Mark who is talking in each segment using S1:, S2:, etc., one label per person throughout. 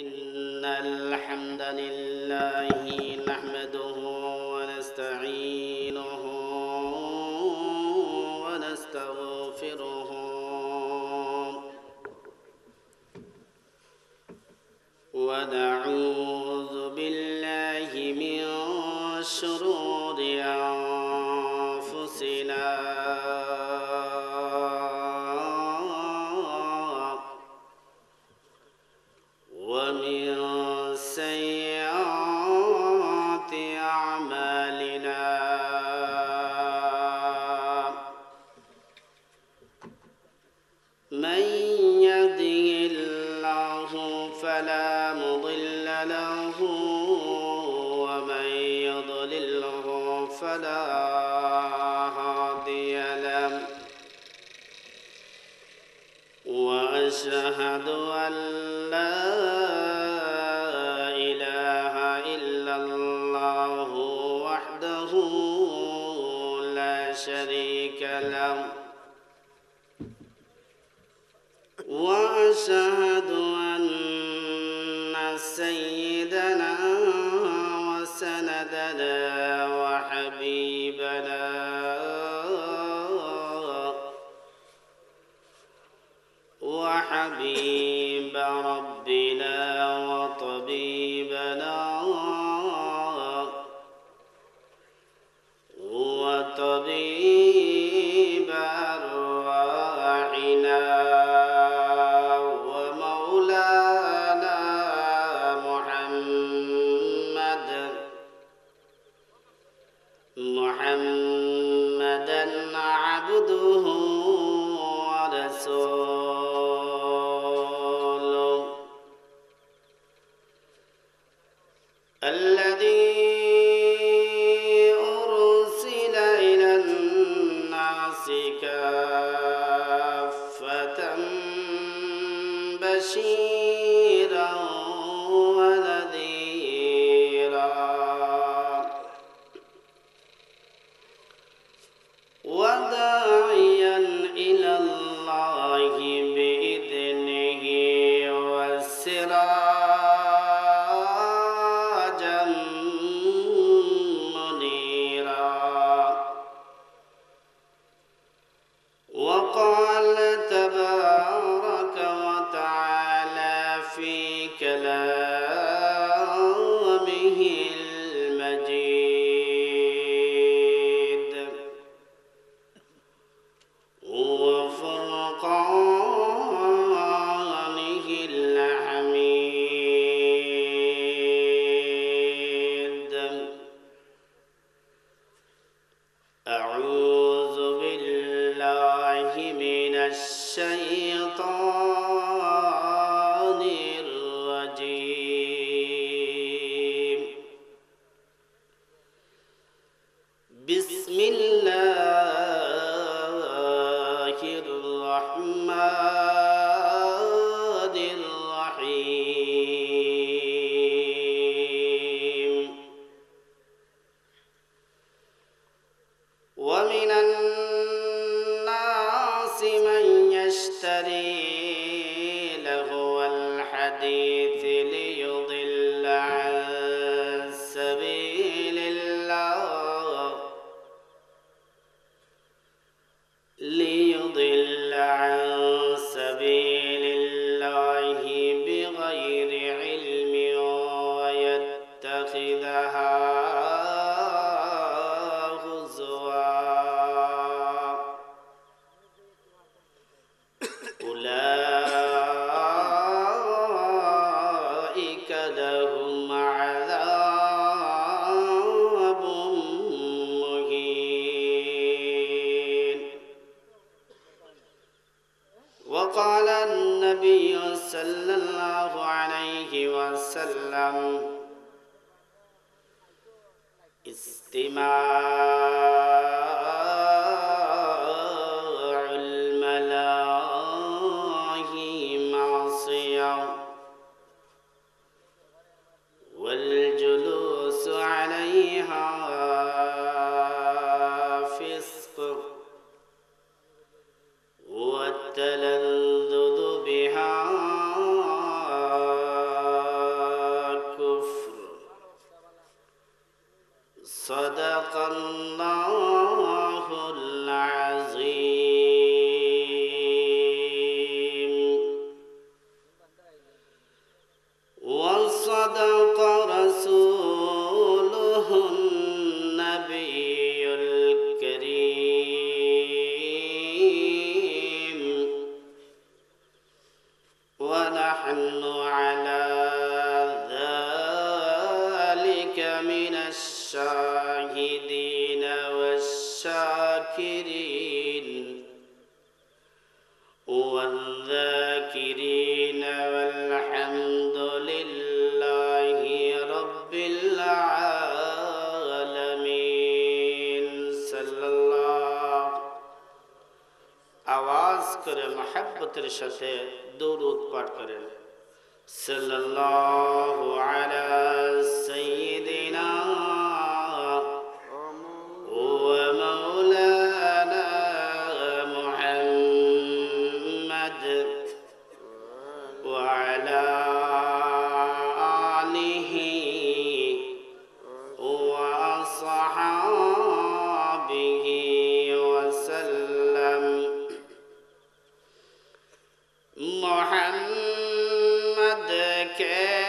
S1: إن الحمد لله نحمده ونستعينه ونستغفره ونعوذ سيدنا وحبيبنا محمد كان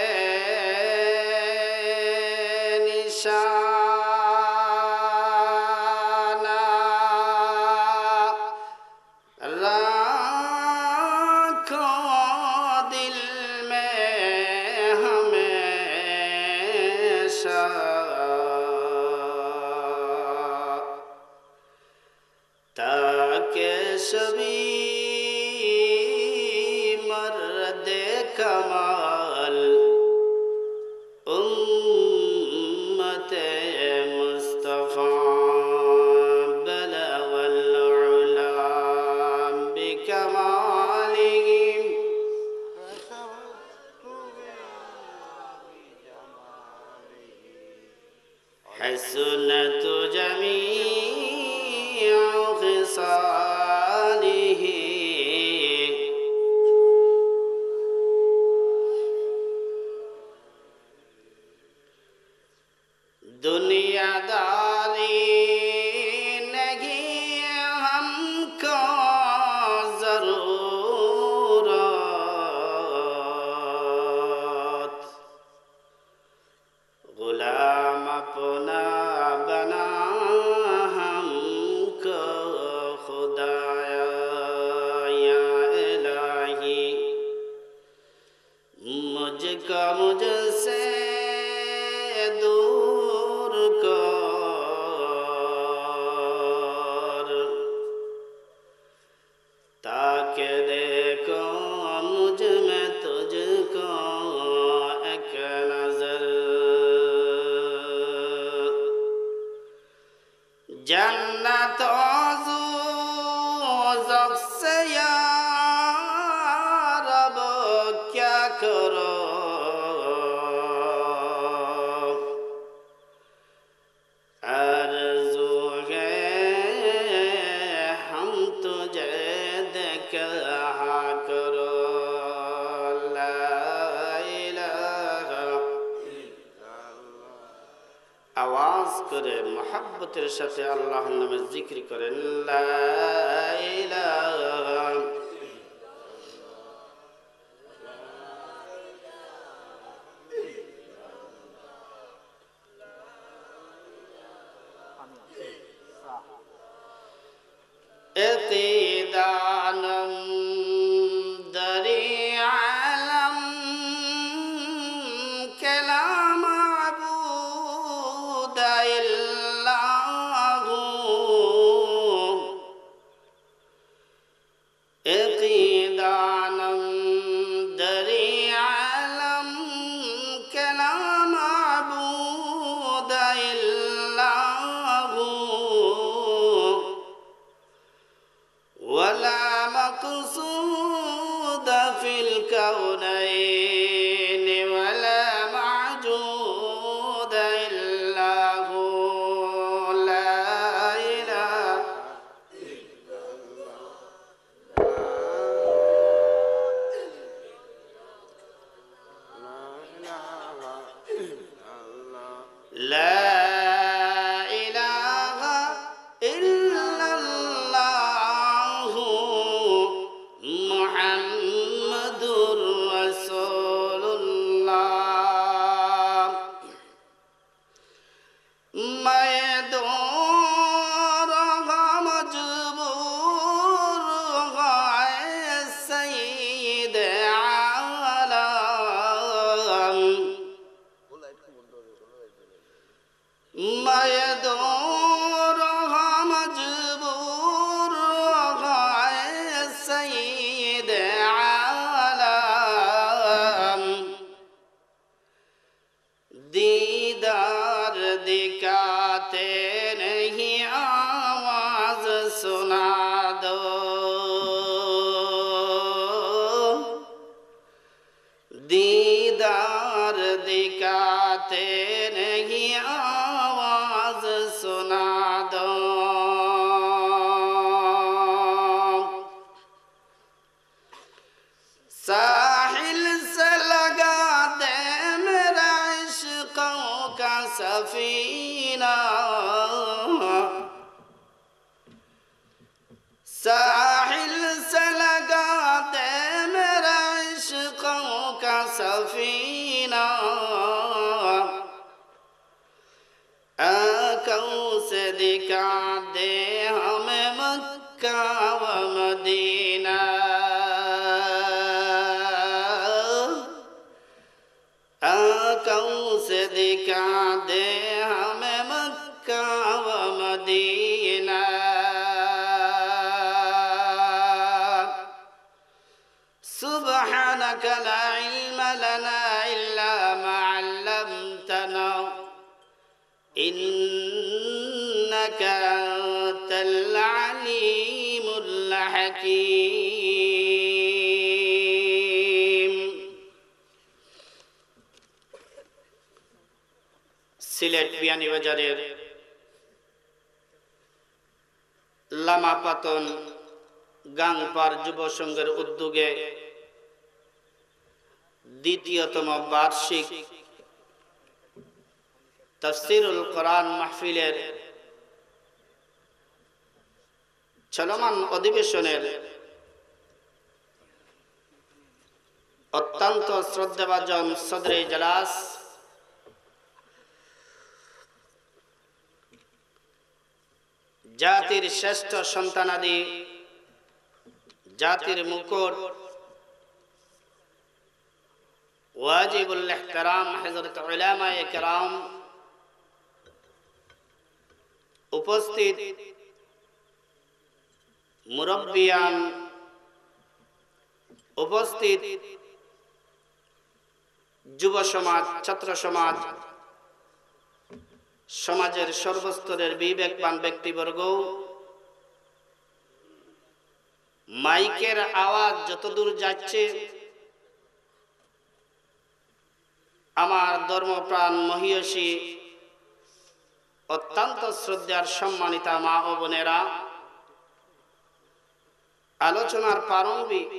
S1: até دے مکہ و مدینہ آنکھوں سے دکھا دے Sylhet বিয়ানীবাজারের লামাপাতন গাংপার যুব সংঘের উদ্যোগে দ্বিতীয়তম বার্ষিক তফসিরুল কোরআন মাহফিলের চলমান অধিবেশনের অত্যন্ত শ্রদ্ধাভাজন সদরে জলাস জাতির শ্রেষ্ঠ সন্তানাদি জাতির মুকুট ওয়াজিবুল ইহতারাম হযরত উলামায়ে کرام উপস্থিত মুরব্বিয়ান উপস্থিত যুব সমাজ ছাত্র সমাজ সমাজের সর্বস্তরের বিবেকবান ব্যক্তিবর্গ মাইকের আওয়াজ যতদূর যাচ্ছে আমার ধর্মপ্রাণ মহিয়সী অত্যন্ত শ্রদ্ধার সম্মানিতা মা ও বোনেরা আলোচনার প্রারম্ভিক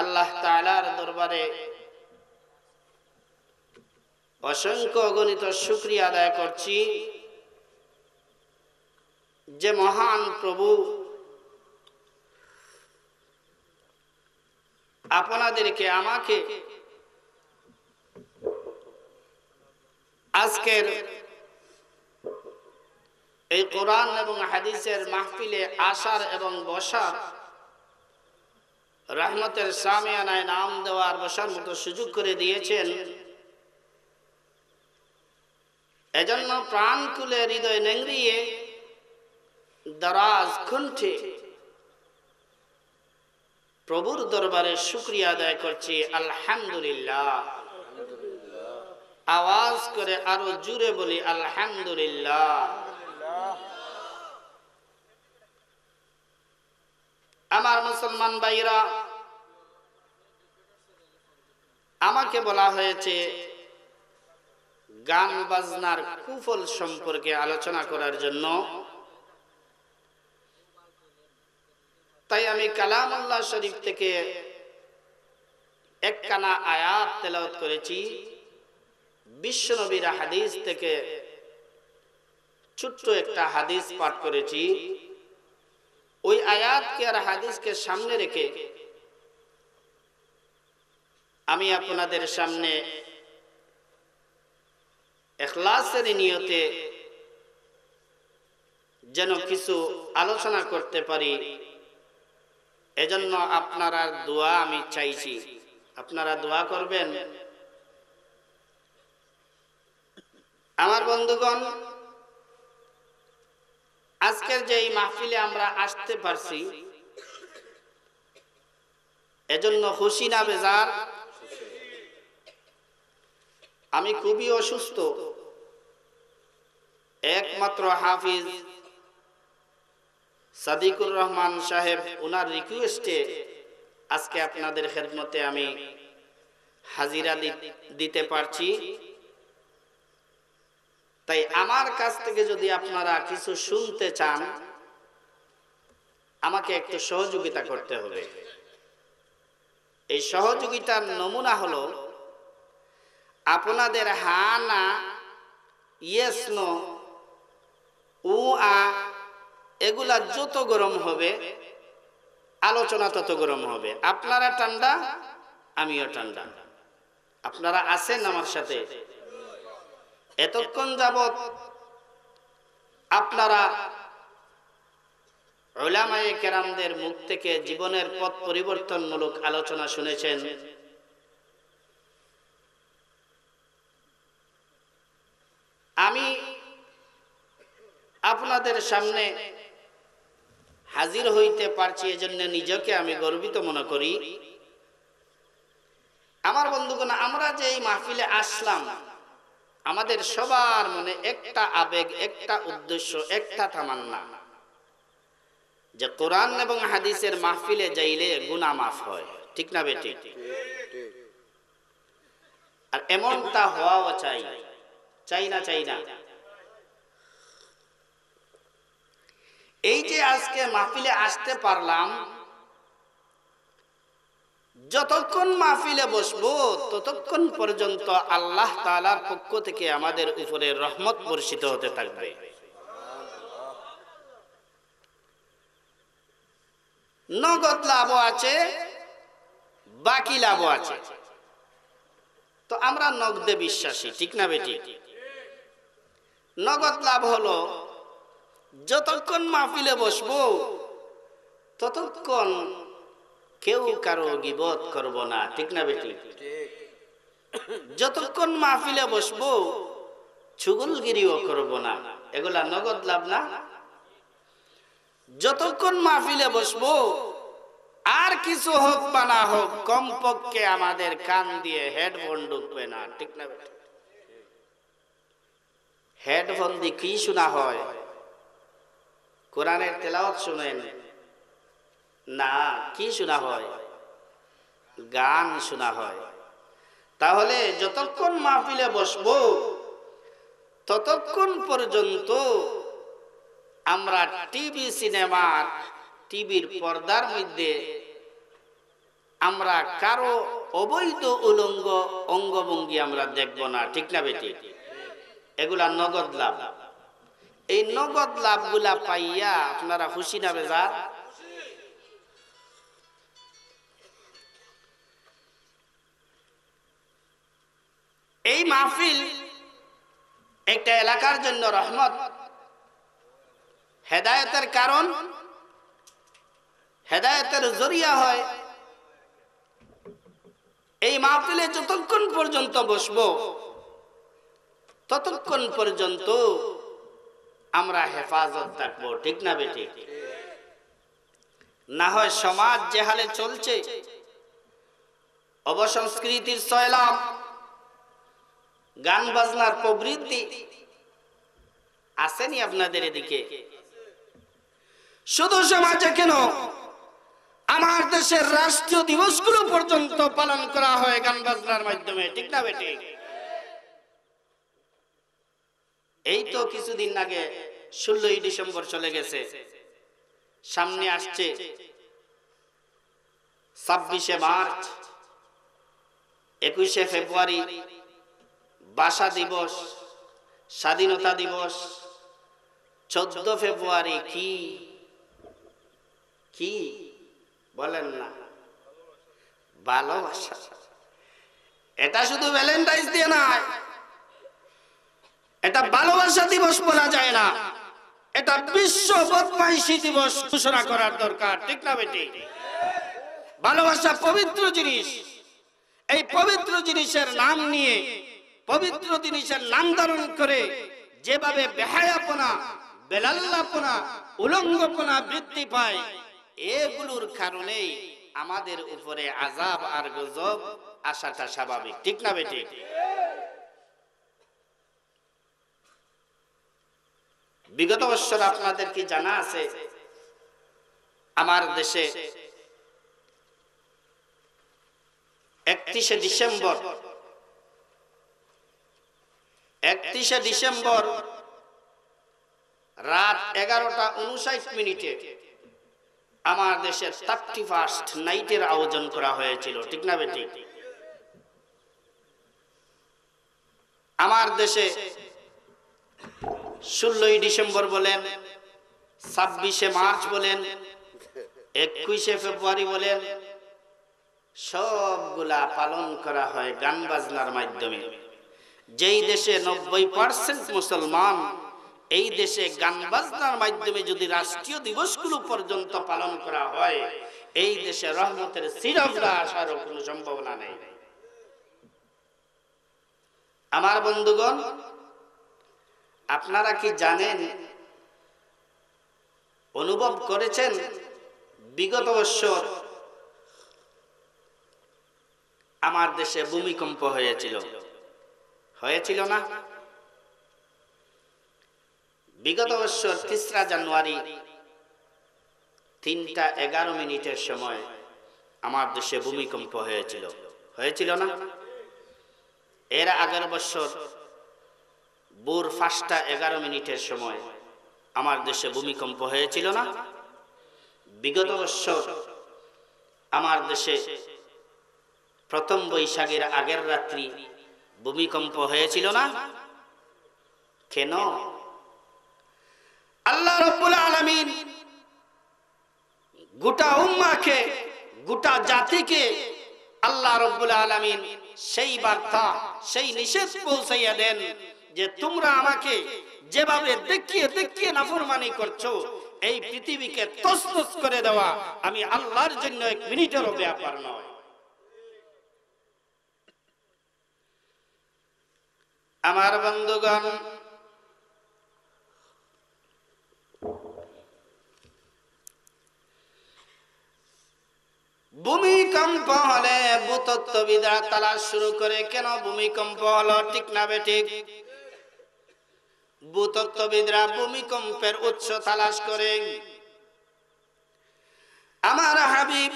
S1: আল্লাহ তালার দরবারে অসংখ্য অগণিত শুক্রিয়া আদায় করছি যে মহান প্রভু আপনাদেরকে আমাকে আজকের এই কোরআন এবং হাদিসের মাহফিলে আসার এবং বসার রহমতের সামিয়ানায় নাম দেওয়ার বসার মতো সুযোগ করে দিয়েছেন এজন্য প্রাণ কুলে হৃদয় নেংড়িয়ে দারাজ খুনঠে প্রভুর দরবারে শুক্রিয়া আদায় করছি আলহামদুলিল্লাহ আওয়াজ করে আরো জুড়ে বলি আলহামদুলিল্লাহ আমার মুসলমান ভাইরা আমাকে বলা হয়েছে গান বাজনার কুফল সম্পর্কে আলোচনা করার জন্য তাই আমি কালাম আল্লাহ শরীফ থেকে একখানা আয়াত তেলাওত করেছি বিশ্বনবীর হাদিস থেকে ছোট্ট একটা হাদিস পাঠ করেছি ওই আয়াতকে আর হাদিসকে সামনে রেখে আমি আপনাদের সামনে এখলাসের নিয়তে যেন কিছু আলোচনা করতে পারি এজন্য আপনারা দোয়া আমি চাইছি আপনারা দোয়া করবেন আমার বন্ধুগণ আজকের যে এই মাহফিলে আমরা আসতে পারছি এজন্য খুশি বেজার আমি খুবই অসুস্থ একমাত্র হাফিজ সাদিকুর রহমান সাহেব ওনার রিকোয়েস্টে আজকে আপনাদের খেদমতে আমি হাজিরা দিতে পারছি তাই আমার কাছ থেকে যদি আপনারা কিছু শুনতে চান আমাকে একটু সহযোগিতা করতে হবে এই সহযোগিতার নমুনা হলো আপনাদের হা না ইয়েস নো উ আ এগুলা যত গরম হবে আলোচনা তত গরম হবে আপনারা ঠান্ডা আমিও ঠান্ডা আপনারা আছেন আমার সাথে এতক্ষণ যাবৎ আপনারা ওলামায়ে কেরামদের মুখ থেকে জীবনের পথ পরিবর্তনমূলক আলোচনা শুনেছেন আমি আপনাদের সামনে হাজির হইতে পারছি এজন্য নিজেকে আমি গর্বিত মনে করি আমার বন্ধুগণ আমরা যে এই মাহফিলে আসলাম আমাদের সবার মনে একটা আবেগ একটা উদ্দেশ্য একটা তামান্না যে কোরআন এবং হাদিসের মাহফিলে যাইলে গুনা মাফ হয় ঠিক না বেটি আর এমনটা হওয়াও চাই চাই না চাই না এই যে আজকে মাহফিলে আসতে পারলাম যতক্ষণ মাহফিলে বসবো ততক্ষণ পর্যন্ত আল্লাহ তালার পক্ষ থেকে আমাদের উপরে রহমত বর্ষিত হতে থাকবে নগদ লাভ আছে বাকি লাভ আছে তো আমরা নগদে বিশ্বাসী ঠিক না বেটি নগদ লাভ হলো যতক্ষণ মাহফিলে বসবো ততক্ষণ কেউ কারো গিবত করব না ঠিক না বেটি যতক্ষণ মাহফিলে বসবো ছুগুলগিরিও করব না এগুলা নগদ লাভ না যতক্ষণ মাহফিলে বসবো আর কিছু হোক বা না হোক কমপক্ষে আমাদের কান দিয়ে হেডফোন ঢুকবে না ঠিক না বেটি হেডফোন দিয়ে কি শোনা হয় কোরআনের তেলাওয়াত শুনেন না কি শোনা হয় গান শোনা হয় তাহলে যতক্ষণ মাহফিলে বসব ততক্ষণ পর্যন্ত আমরা টিভি সিনেমার টিভির পর্দার মধ্যে আমরা কারো অবৈধ উলঙ্গ অঙ্গভঙ্গি আমরা দেখব না ঠিক না বেটি এগুলা নগদ লাভ এই নগদ লাভগুলা পাইয়া আপনারা খুশি না বেজা এই মাহফিল একটা এলাকার জন্য রহমত হেদায়তের কারণ হেদায়তের জরিয়া হয় এই মাহফিলে যতক্ষণ পর্যন্ত বসবো ততক্ষণ পর্যন্ত আমরা হেফাজত থাকবো ঠিক না বেটি না হয় সমাজ যে হালে চলছে অবসংস্কৃতির সয়লাম গান বাজনার প্রবৃত্তি আসেনি আপনাদের এদিকে শুধু সমাজে কেন আমার দেশের রাষ্ট্রীয় দিবসগুলো পর্যন্ত পালন করা হয় গান বাজনার মাধ্যমে ঠিক না বেটি এই তো কিছুদিন আগে ষোলোই ডিসেম্বর চলে গেছে সামনে আসছে ছাব্বিশে মার্চ একুশে ফেব্রুয়ারি ভাষা দিবস স্বাধীনতা দিবস চোদ্দ ফেব্রুয়ারি কি কি বলেন না ভালোবাসা এটা শুধু ভ্যালেন্টাইন্স দিয়ে নয় এটা ভালোবাসা দিবস বলা যায় না এটা বিশ্ব বদমাইশি দিবস ঘোষণা করার দরকার ঠিক না বেটি ভালোবাসা পবিত্র জিনিস এই পবিত্র জিনিসের নাম নিয়ে পবিত্র জিনিসের নাম ধারণ করে যেভাবে বেহায়াপনা বেলাল্লাপনা উলঙ্গপনা বৃদ্ধি পায় এগুলোর কারণেই আমাদের উপরে আজাব আর গজব আসাটা স্বাভাবিক ঠিক না বেটি বিগত বছর আপনাদের কি জানা আছে আমার দেশে একত্রিশে ডিসেম্বর একত্রিশে ডিসেম্বর রাত এগারোটা উনষাট মিনিটে আমার দেশের থার্টি ফার্স্ট নাইটের আয়োজন করা হয়েছিল ঠিক না বেটি আমার দেশে ষোলোই ডিসেম্বর বলেন ছাব্বিশে মার্চ বলেন একুশে ফেব্রুয়ারি বলেন সবগুলা পালন করা হয় গান বাজনার মাধ্যমে যেই দেশে নব্বই পার্সেন্ট মুসলমান এই দেশে গান বাজনার মাধ্যমে যদি রাষ্ট্রীয় দিবসগুলো পর্যন্ত পালন করা হয় এই দেশে রহমতের সিরফরা আসার কোনো সম্ভাবনা নেই আমার বন্ধুগণ আপনারা কি জানেন অনুভব করেছেন বিগত বছর আমার দেশে ভূমিকম্প হয়েছিল হয়েছিল না বিগত বছর তিসরা জানুয়ারি তিনটা এগারো মিনিটের সময় আমার দেশে ভূমিকম্প হয়েছিল হয়েছিল না এর আগের বছর ভোর পাঁচটা এগারো মিনিটের সময় আমার দেশে ভূমিকম্প হয়েছিল না বিগত বৎসর আমার দেশে প্রথম বৈশাখের আগের রাত্রি ভূমিকম্প হয়েছিল না কেন আল্লাহ রব্বুল আলমিন গোটা উম্মাকে গোটা জাতিকে আল্লাহ রব্বুল আলমিন সেই বার্তা সেই নিষেধ পৌঁছাইয়া দেন যে তোমরা আমাকে যেভাবে দেখিয়ে দেখিয়ে নাফরমানি করছো এই পৃথিবীকে তসতস করে দেওয়া আমি আল্লাহর জন্য এক মিনিটেরও ব্যাপার নয় আমার বন্ধুগণ ভূমিকম্প হলে ভূতত্ববিদরা তালা শুরু করে কেন ভূমিকম্প হলো ঠিক না বেঠিক ভূতত্ত্ববিদরা ভূমিকম্পের উৎস তালাশ করেন আমার হাবিব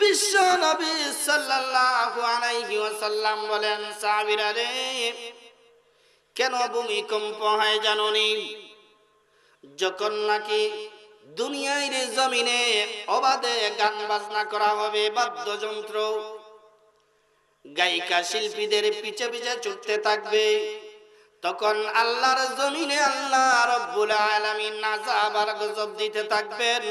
S1: বিশ্ব নবী সাল্লাল্লাহু আলাইহি ওয়াসাল্লাম বলেন সাহাবীরা রে কেন ভূমিকম্প হয় জাননি যখন নাকি দুনিয়ার জমিনে অবাধে গান বাজনা করা হবে বাদ্যযন্ত্র গায়িকা শিল্পীদের পিছে পিছে ছুটতে থাকবে তখন আল্লাহর জমিনে আল্লাহ রব্বুল আলামিন আযাব আর গজব দিতে থাকবেন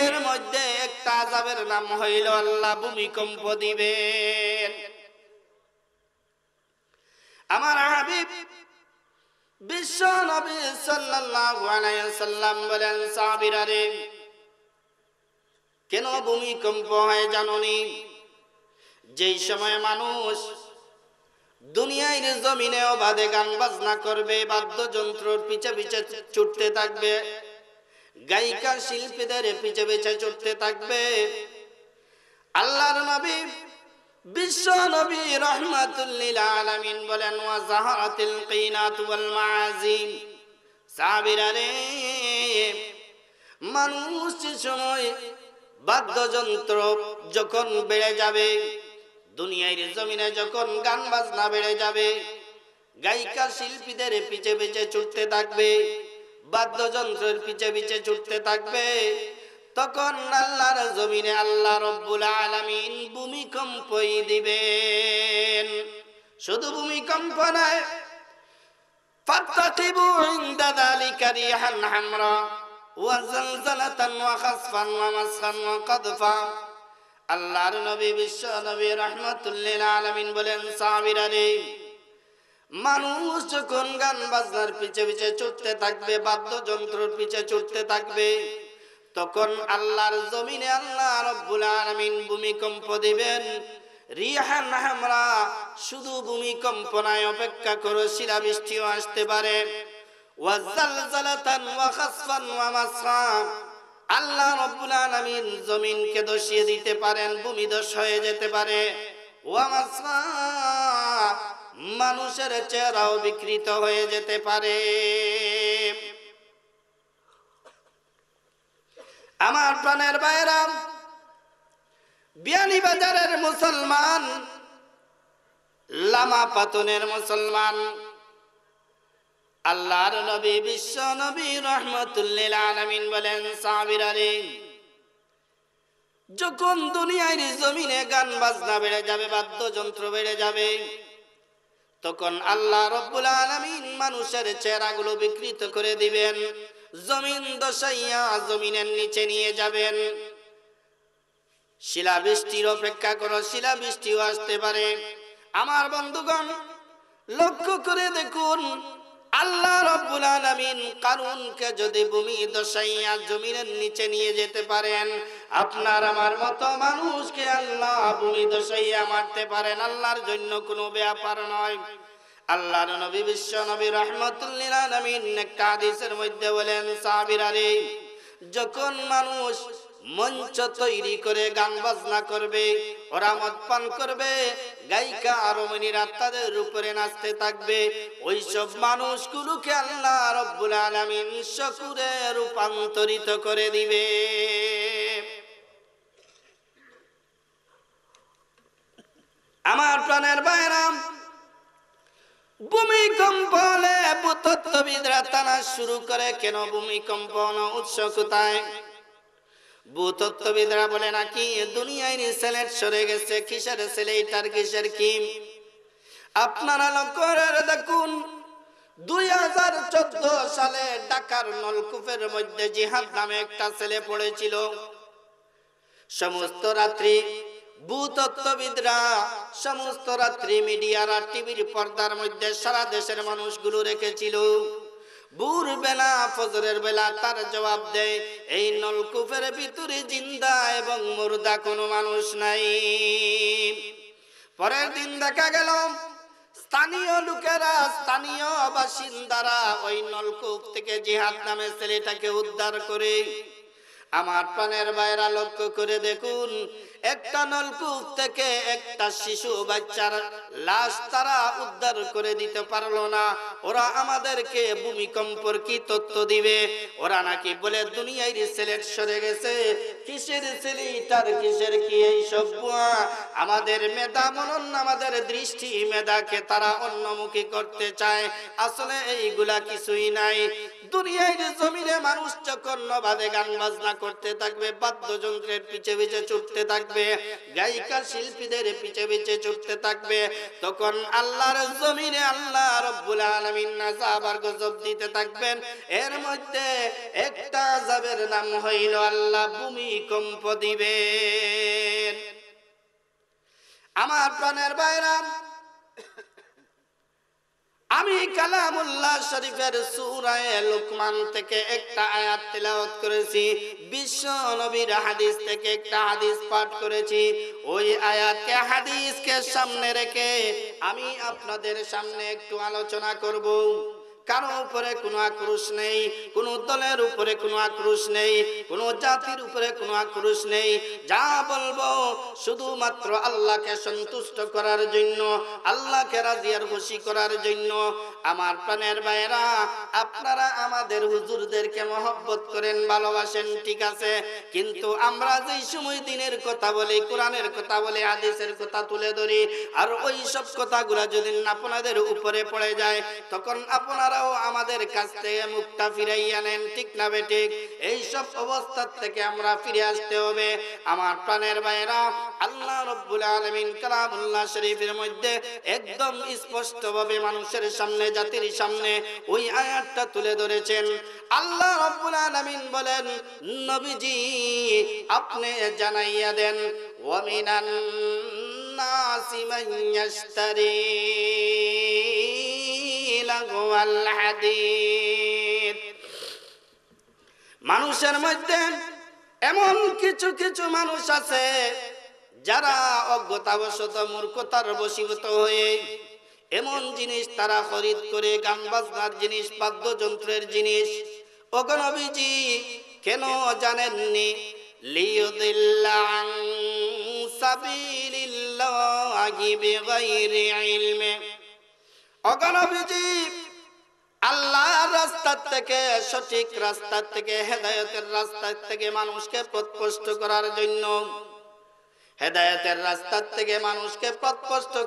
S1: এর মধ্যে একটা আযাবের নাম হইল আল্লাহ ভূমিকম্প দিবেন আমার হাবিব বিশ্ব নবী সাল্লাল্লাহু আলাইহি সাল্লাম বলেন সাহাবীরা কেন ভূমিকম্প হয় জাননি যেই সময় মানুষ দুনিয়ায় জমিনেও বাদে গান বাজনা করবে বাদ্যযন্ত্রর পিছে পিছে ছুটতে থাকবে গায়িকা শিল্পীদের পিছে পিছে ছুটতে থাকবে আল্লাহর নবী বিশ্ব নবী রহমাতুল্লিল আলামিন বলেন ওয়া জাহারাতিল কিনাত ওয়াল মাআজিম সাবিরা রে মানুষ সময় বাদ্যযন্ত্র যখন বেড়ে যাবে দুনিয়ার জমিনে যখন গান বাজনা বেড়ে যাবে গায়িকা শিল্পীদের পিছে পিছে ছুটতে থাকবে বাদ্যযন্ত্রের পিছে পিছে ছুটতে থাকবে তখন আল্লাহর জমিনে আল্লাহ রব্বুল আলামিন ভূমিকম্পই দিবেন শুধু ভূমিকম্প নয় فارتقبوا عند ذلك ريحا حمراء وزلزلة وخسفا ومسخا وقذفا আল্লাহর নবী বিশ্ব নবী রহমতুল্লিল আলমিন বলেন সাবিরা রে মানুষ যখন গান বাজনার পিছে পিছে ছুটতে থাকবে বাদ্যযন্ত্রের পিছে ছুটতে থাকবে তখন আল্লাহর জমিনে আল্লাহ রব্বুল আলমিন ভূমিকম্প দিবেন রিহান হামরা শুধু ভূমিকম্পনায় অপেক্ষা করো শিলাবৃষ্টিও আসতে পারে ওয়াজাল জালাতান ওয়া খাসফান ওয়া মাসফান আল্লাহ রব্বুল আলামিন জমিনকে দশিয়ে দিতে পারেন দশ হয়ে যেতে পারে মানুষের চেহারাও বিকৃত হয়ে যেতে পারে আমার প্রাণের বাইরাম বিয়ানীবাজারের মুসলমান লামা পাতনের মুসলমান আল্লাহর নবী বিশ্ব নবী রহমতুল্লিল আলমিন বলেন সাবির যখন দুনিয়ার জমিনে গান বাজনা বেড়ে যাবে বাদ্যযন্ত্র বেড়ে যাবে তখন আল্লাহ রব্বুল আলমিন মানুষের চেহারাগুলো বিকৃত করে দিবেন জমিন দশাইয়া জমিনের নিচে নিয়ে যাবেন শিলাবৃষ্টির অপেক্ষা করো শিলাবৃষ্টিও আসতে পারে আমার বন্ধুগণ লক্ষ্য করে দেখুন আল্লাহ রব্বুল আলামিন কারুনকে যদি ভূমি দশাইয়া জমিনের নিচে নিয়ে যেতে পারেন আপনার আমার মতো মানুষকে আল্লাহ ভূমি দশাইয়া মারতে পারেন আল্লাহর জন্য কোনো ব্যাপার নয় আল্লাহর নবী বিশ্ব নবী রহমতুল্লিল আলমিন একটা দেশের মধ্যে বলেন সাবির আলী যখন মানুষ মঞ্চ তৈরি করে গান বাজনা করবে ওরা মদ পান করবে গায়িকা আরমণীরা তাদের উপরে নাচতে থাকবে ওইসব মানুষগুলোকে আল্লাহ রব্বুল আলমিন শকুরে রূপান্তরিত করে দিবে আমার প্রাণের বাইরাম ভূমিকম্প হলে টানা শুরু করে কেন ভূমিকম্প উৎস কোথায় ভূতত্ত্ববিদরা বলে নাকি দুনিয়ায় সেলেট সরে গেছে কিসের ছেলে এটার কিসের কি আপনারা লক্ষ্য দেখুন দুই হাজার চোদ্দ সালে ঢাকার নলকূপের মধ্যে জিহাদ নামে একটা ছেলে পড়েছিল সমস্ত রাত্রি ভূতত্ত্ববিদরা সমস্ত রাত্রি মিডিয়ারা টিভির পর্দার মধ্যে সারা দেশের মানুষগুলো রেখেছিল ভোর বেলা ফজরের বেলা তার জবাব দেয় এই নলকূপের ভিতরে জিন্দা এবং মুর্দা কোনো মানুষ নাই পরের দিন দেখা গেল স্থানীয় লোকেরা স্থানীয় বাসিন্দারা ওই নলকূপ থেকে জিহাদ নামে ছেলেটাকে উদ্ধার করে আমার প্রাণের বাইরা লক্ষ্য করে দেখুন একটা নলকূপ থেকে একটা শিশু বাচ্চার লাশ তারা উদ্ধার করে দিতে পারলো না ওরা আমাদেরকে ভূমিকম্পর কি তথ্য দিবে ওরা নাকি বলে দুনিয়ার সিলেট সরে গেছে কিসের তার কিসের কি এই সব আমাদের মেধা মনন আমাদের দৃষ্টি মেধাকে তারা অন্যমুখী করতে চায় আসলে এইগুলা কিছুই নাই দুনিয়ায় জমিনে মানুষ যখন ভাবে গান বাজনা করতে থাকবে বাদ্যযন্ত্রের পিছে পিছে ছুটতে থাকবে থাকবে গায়িকা শিল্পীদের পিছে পিছে ছুটতে থাকবে তখন আল্লাহর জমিনে আল্লাহ রব্বুল আলমিন আযাব আর গজব দিতে থাকবেন এর মধ্যে একটা আযাবের নাম হইল আল্লাহ ভূমি কম্প দিবে আমার প্রাণের বাইরা আমি কালামুল্লাহ শরীফের সুরায় লুকমান থেকে একটা আয়াত তেলাওয়াত করেছি বিশ্ব নবীর হাদিস থেকে একটা হাদিস পাঠ করেছি ওই আয়াতকে হাদিসকে সামনে রেখে আমি আপনাদের সামনে একটু আলোচনা করব কারো উপরে কোনো আক্রোশ নেই কোন দলের উপরে কোনো আক্রোশ নেই কোন জাতির উপরে কোনো আক্রোশ নেই যা বলবো শুধুমাত্র আল্লাহকে সন্তুষ্ট করার জন্য আল্লাহকে রাজিয়ার খুশি করার জন্য আমার প্রাণের বাইরা আপনারা আমাদের হুজুরদেরকে মহব্বত করেন ভালোবাসেন ঠিক আছে কিন্তু আমরা যেই সময় দিনের কথা বলি কোরআনের কথা বলি আদেশের কথা তুলে ধরি আর ওই সব কথাগুলো যদি আপনাদের উপরে পড়ে যায় তখন আপনার আপনারাও আমাদের কাছ থেকে মুখটা ফিরাইয়া নেন ঠিক না বেঠিক এইসব অবস্থার থেকে আমরা ফিরে আসতে হবে আমার প্রাণের বাইরা আল্লাহ রব্বুল আলমিন কালামুল্লাহ শরীফের মধ্যে একদম স্পষ্টভাবে মানুষের সামনে জাতির সামনে ওই আয়াতটা তুলে ধরেছেন আল্লাহ রব্বুল আলমিন বলেন নবীজি আপনি জানাইয়া দেন ওমিনান নাসি মাইয়াশতারি মানুষের মধ্যে এমন কিছু কিছু মানুষ আছে যারা অজ্ঞতাবশত মূর্খতার বসীভূত হয়ে এমন জিনিস তারা খরিদ করে গান বাজনার জিনিস বাদ্যযন্ত্রের জিনিস অগণবীজি কেন জানেননি লিউদিল্লাং আগিবে বিগাইরি ইলমে আল্লাহ রাস্তা থেকে সঠিক থেকে হেদায়তের রাস্তা থেকে মানুষকে প্রত্যষ্ট করার জন্য হেদায়তের থেকে মানুষকে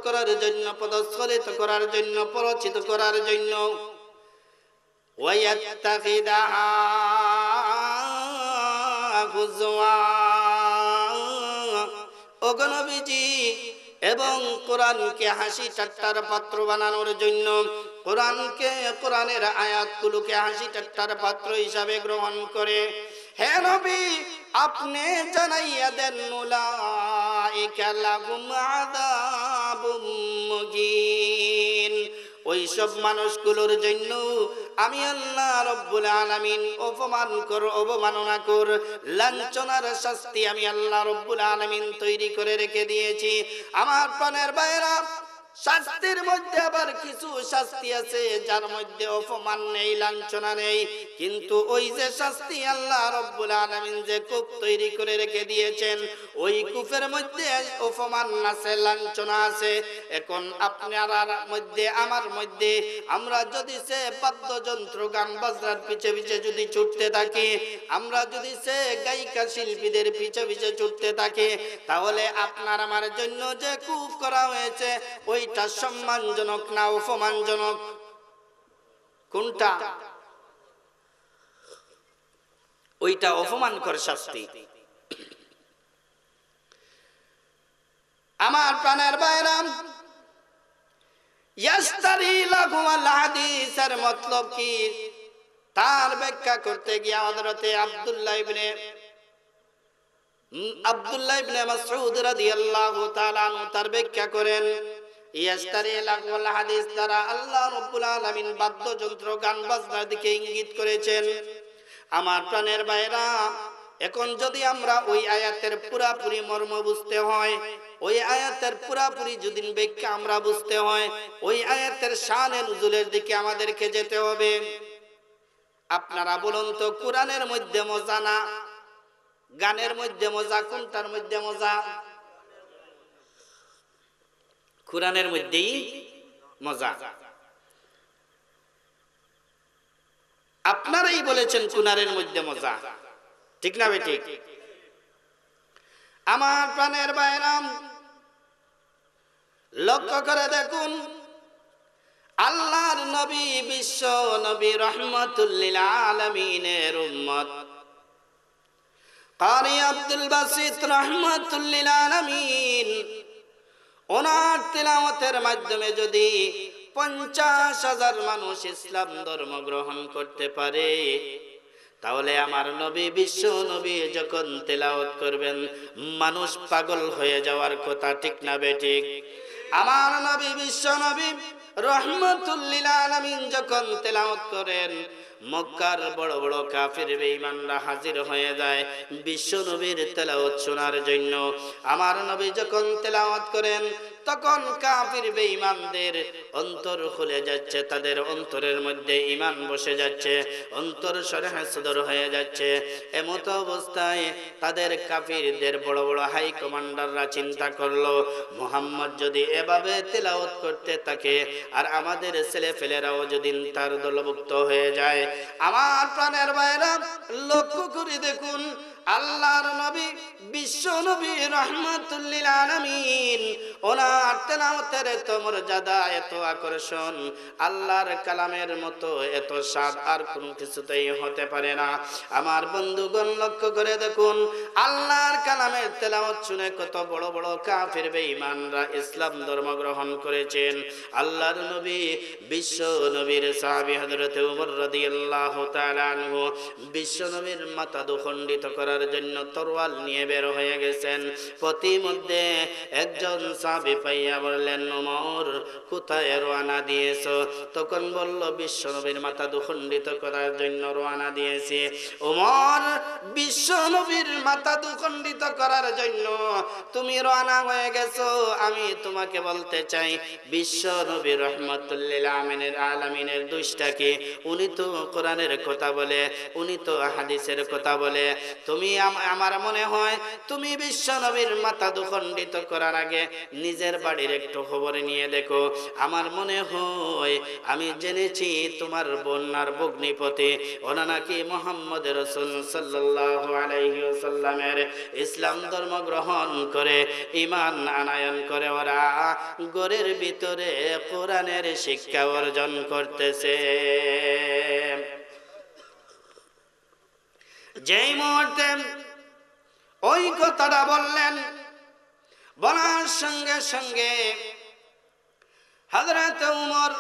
S1: করার জন্য প্রদস্ফলিত করার জন্য পরিচিত করার জন্য ওয়াইয়াত্তাকিদাহা এবং কোরআনকে হাসি ঠাট্টার পাত্র বানানোর জন্য কোরআনকে কোরআনের আয়াতগুলোকে হাসি ঠাট্টার পাত্র হিসাবে গ্রহণ করে হে নবী আপনি জানাইয়া দেন মুলা লাহুম আযাবুম ওইসব মানুষগুলোর জন্য আমি আল্লাহ রব্বুল আলামিন অপমান কর অবমাননা কর লাঞ্ছনার শাস্তি আমি আল্লাহ রব্বুল আলামিন তৈরি করে রেখে দিয়েছি আমার প্রাণের বাইরা শাস্তির মধ্যে আবার কিছু শাস্তি আছে যার মধ্যে অপমান নেই লাঞ্ছনা নেই কিন্তু ওই যে শাস্তি আল্লাহ রব্বুল আলমিন যে কূপ তৈরি করে রেখে দিয়েছেন ওই কূপের মধ্যে অপমান আছে লাঞ্ছনা আছে এখন আপনার মধ্যে আমার মধ্যে আমরা যদি সে বাদ্যযন্ত্র গান বাজনার পিছে পিছে যদি ছুটতে থাকি আমরা যদি সে গায়িকা শিল্পীদের পিছে পিছে ছুটতে থাকি তাহলে আপনার আমার জন্য যে কূপ করা হয়েছে ওই ওইটা সম্মানজনক না অপমানজনক কোনটা ওইটা অপমান করে শাস্তি আমার প্রাণের বাইরাম মতলব কি তার ব্যাখ্যা করতে গিয়ে হজরতে আব্দুল্লাহ ইবনে আবদুল্লাহ ইবনে মাসউদ রাদিয়াল্লাহু তাআলা তার ব্যাখ্যা করেন আল্লাহ বাদ্যযন্ত্র দিকে ইঙ্গিত করেছেন আমার প্রাণের এখন যদি আমরা ওই আয়াতের মর্ম বুঝতে হয় ওই আয়াতের যদি আমরা বুঝতে হয় ওই আয়াতের নুজুলের দিকে আমাদেরকে যেতে হবে আপনারা বলুন তো কোরআনের মধ্যে মজা না গানের মধ্যে মজা কোনটার মধ্যে মজা কোরআনের মধ্যেই মজা আপনারাই বলেছেন কুনারের মধ্যে মজা ঠিক না বেটি আমার প্রাণের বাইরাম লক্ষ্য করে দেখুন আল্লাহর নবী বিশ্ব নবী রহমতুল্লিল আলমিনের উম্মত কারি আব্দুল বাসিত রহমতুল্লিল আলমিন ওনার তেলাওয়াতের মাধ্যমে যদি পঞ্চাশ হাজার মানুষ ইসলাম ধর্ম গ্রহণ করতে পারে তাহলে আমার নবী বিশ্ব নবী যখন তেলাওত করবেন মানুষ পাগল হয়ে যাওয়ার কথা ঠিক না বেঠিক আমার নবী বিশ্ব নবী রহমতুল্লিল আলমিন যখন তেলামত করেন মক্কার বড় বড় কাফের বেঈমানরা হাজির হয়ে যায় বিশ্ব নবীর তেলাওত শোনার জন্য আমার নবী যখন তেলাওয়াত করেন তখন কাফির বেঈমানদের অন্তর খুলে যাচ্ছে তাদের অন্তরের মধ্যে ইমান বসে যাচ্ছে অন্তর সরহ সদর হয়ে যাচ্ছে এমত অবস্থায় তাদের কাফিরদের বড় বড় হাই কমান্ডাররা চিন্তা করলো মোহাম্মদ যদি এভাবে তেলাওত করতে থাকে আর আমাদের ছেলে ফেলেরাও যদি তার দলভুক্ত হয়ে যায় আমার প্রাণের বাইরা লক্ষ্য করে দেখুন আল্লাহর নবী বিশ্ব নবী রহমাতুল্লিল আলামিন ওনার তেলাওয়াতের এত এত আকর্ষণ আল্লাহর কালামের মতো এত স্বাদ আর কোনো কিছুতেই হতে পারে না আমার বন্ধুগণ লক্ষ্য করে দেখুন আল্লাহর কালামের তেলামত শুনে কত বড় বড় ফিরবে ইমানরা ইসলাম ধর্ম গ্রহণ করেছেন আল্লাহর নবী বিশ্ব নবীর সাহাবি হযরত উমর রাদিয়াল্লাহু তাআলা আনহু বিশ্ব নবীর মাথা দুখণ্ডিত করা করার জন্য তরোয়াল নিয়ে বের হয়ে গেছেন প্রতিমধ্যে একজন সাবি পাইয়া বললেন ওমর কোথায় রোয়ানা দিয়েছ তখন বলল বিশ্ব নবীর মাথা দুখণ্ডিত করার জন্য রোয়ানা দিয়েছি ওমর বিশ্ব নবীর মাথা দুখণ্ডিত করার জন্য তুমি রোয়ানা হয়ে গেছো আমি তোমাকে বলতে চাই বিশ্বনবী রহমতুল্লিল আমিনের আলমিনের দুষ্টাকে উনি তো কোরআনের কথা বলে উনি তো হাদিসের কথা বলে তুমি তুমি আমার মনে হয় তুমি বিশ্ব নবীর মাথা দুখণ্ডিত করার আগে নিজের বাড়ির একটু খবর নিয়ে দেখো আমার মনে হয় আমি জেনেছি তোমার বন্যার ভগ্নিপতি ওনা নাকি মোহাম্মদ রসুল সাল্লাহ আলাইসাল্লামের ইসলাম ধর্ম গ্রহণ করে ইমান আনায়ন করে ওরা গড়ের ভিতরে কোরআনের শিক্ষা অর্জন করতেছে যেই মুহূর্তে ওই কথাটা বললেন বলার সঙ্গে সঙ্গে হজরত উমর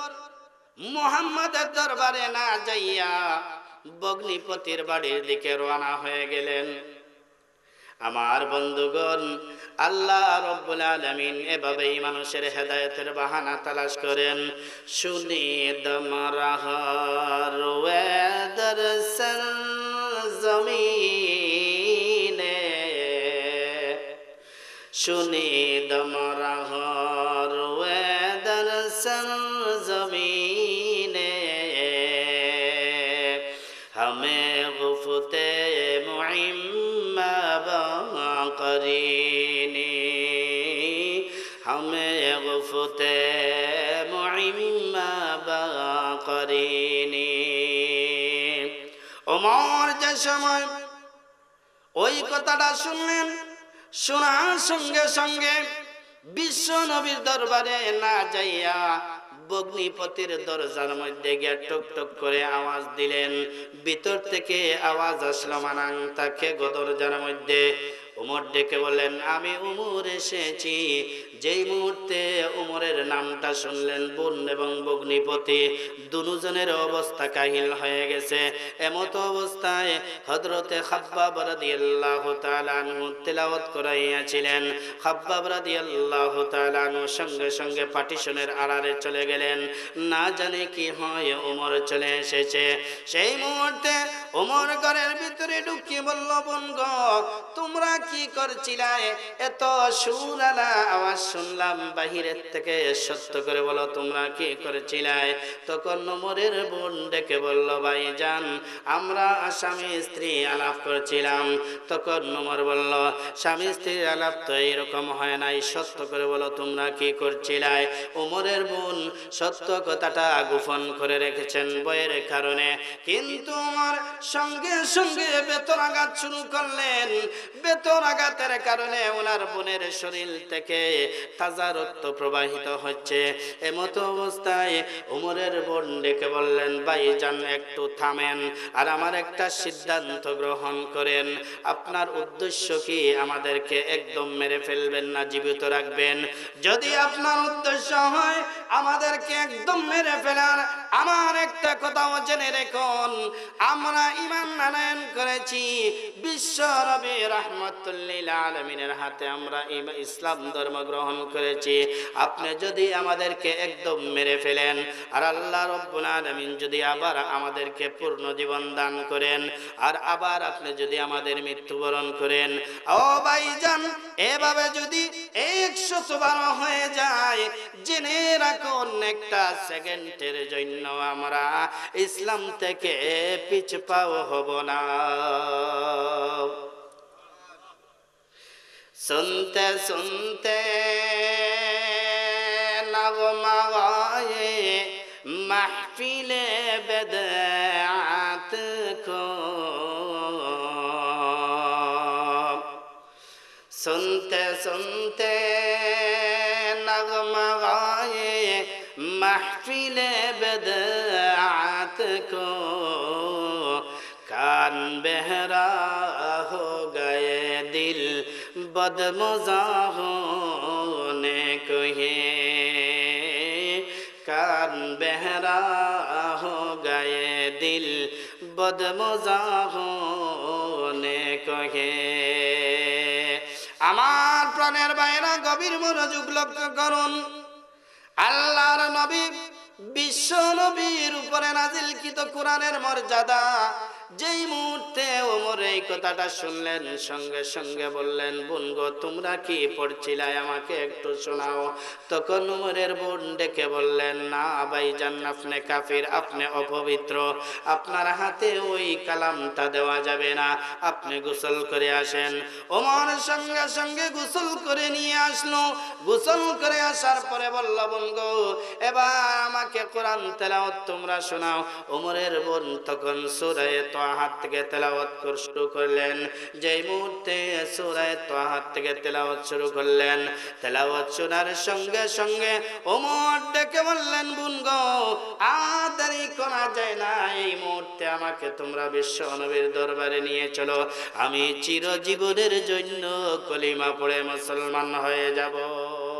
S1: মোহাম্মদের দরবারে না যাইয়া বগ্নিপতির বাড়ির দিকে রওনা হয়ে গেলেন আমার বন্ধুগণ আল্লাহ রব্বুল আলমিন এভাবেই মানুষের হেদায়তের বাহানা তালাশ করেন শুনি দমরাহ রুয়ে দর্শন জমিনে শুনি দমরা হয় সময় ওই কথাটা শুনলেন শোনার সঙ্গে সঙ্গে বিশ্ব নবীর দরবারে না যাইয়া অগ্নিপতির দরজার মধ্যে গিয়ে টুকটুক করে আওয়াজ দিলেন ভিতর থেকে আওয়াজ আসলো মানাং তাকে গদরজার মধ্যে উমর ডেকে বললেন আমি উমর এসেছি যেই মুহূর্তে উমরের নামটা শুনলেন বোন এবং বগ্নিপতি দুজনের অবস্থা কাহিল হয়ে গেছে এমতো অবস্থায় হজরতে খাব্বাব রাদিয়াল্লাহু তাআলা তেলাওয়াত করাইয়াছিলেন খাব্বাব রাদিয়াল্লাহু তাআলা সঙ্গে সঙ্গে পার্টিশনের আড়ালে চলে গেলেন না জানে কি হয় উমর চলে এসেছে সেই মুহূর্তে উমর ঘরের ভিতরে ঢুকিয়ে বলল বোন তোমরা কি করছিলা এত সুরালা আওয়াজ শুনলাম বাহিরের থেকে সত্য করে বলো তোমরা কি করেছিলাই তখন নোমরের বোন ডেকে বলল ভাই যান আমরা স্বামী স্ত্রী আলাপ করেছিলাম তখন নোমর বলল স্বামী স্ত্রীর আলাপ তো এইরকম হয় নাই সত্য করে বলো তোমরা কি করছিলাই ওমরের বোন সত্য কথাটা গোপন করে রেখেছেন বইয়ের কারণে কিন্তু আমার সঙ্গে সঙ্গে বেতন আঘাত শুরু করলেন বেতন আঘাতের কারণে ওনার বোনের শরীর থেকে তাজা রক্ত প্রবাহিত হচ্ছে এমতো অবস্থায় উমরের বোন ডেকে বললেন যান একটু থামেন আর আমার একটা সিদ্ধান্ত গ্রহণ করেন আপনার উদ্দেশ্য কি আমাদেরকে একদম মেরে ফেলবেন না জীবিত রাখবেন যদি আপনার উদ্দেশ্য হয় আমাদেরকে একদম মেরে ফেলার আমার একটা কথাও জেনে রেখুন আমরা ইমান নারায়ণ করেছি বিশ্ব রবি রহমতুল্লিল আলমিনের হাতে আমরা ইসলাম ধর্ম গ্রহণ করেছি আপনি যদি আমাদেরকে একদম মেরে ফেলেন আর আল্লাহ রব্বুল আলমিন যদি আবার আমাদেরকে পূর্ণ জীবন দান করেন আর আবার আপনি যদি আমাদের মৃত্যুবরণ করেন ও যান এভাবে যদি একশো বারো হয়ে যায় জেনে রাখুন একটা সেকেন্ডের জন্য আমরা ইসলাম থেকে পিছপাও হব না শুনতে শুনতে নগমাগায়ে মাহফিলে বেদ খো শুনতে শুনতে দাত কান বেহরা হো গে দিল বদমজা হে কহে কান বেহরা হো গে দিল বদমজা হে কহে আমার প্রাণের বাইরা গভীর মনোযোগ লক্ষ্য করুন আল্লাহর নবী বিশ্ব নবীর উপরে নাজিলকৃত কোরআনের মর্যাদা যেই মুহূর্তে ওমর এই কথাটা শুনলেন সঙ্গে সঙ্গে বললেন বোন গো তোমরা কি পড়ছিলাই আমাকে একটু শোনাও তখন ওমরের বোন ডেকে বললেন না ভাই জান আপনি কাফির আপনি অপবিত্র আপনার হাতে ওই কালামটা দেওয়া যাবে না আপনি গোসল করে আসেন ওমর সঙ্গে সঙ্গে গোসল করে নিয়ে আসলো গোসল করে আসার পরে বলল বোন গো এবার আমাকে কোরআন তেলাও তোমরা শোনাও ওমরের বোন তখন সুরায় তো হাত থেকে তেলাওয়াত শুরু করলেন যেই মুহূর্তে সুরায় তোয়াহাত থেকে তেলাওয়াত শুরু করলেন তেলাওয়াত শোনার সঙ্গে সঙ্গে ওমর ডেকে বললেন গো আদারি করা যায় না এই মুহূর্তে আমাকে তোমরা বিশ্ব নবীর দরবারে নিয়ে চলো আমি চিরজীবনের জন্য কলিমা পড়ে মুসলমান হয়ে যাব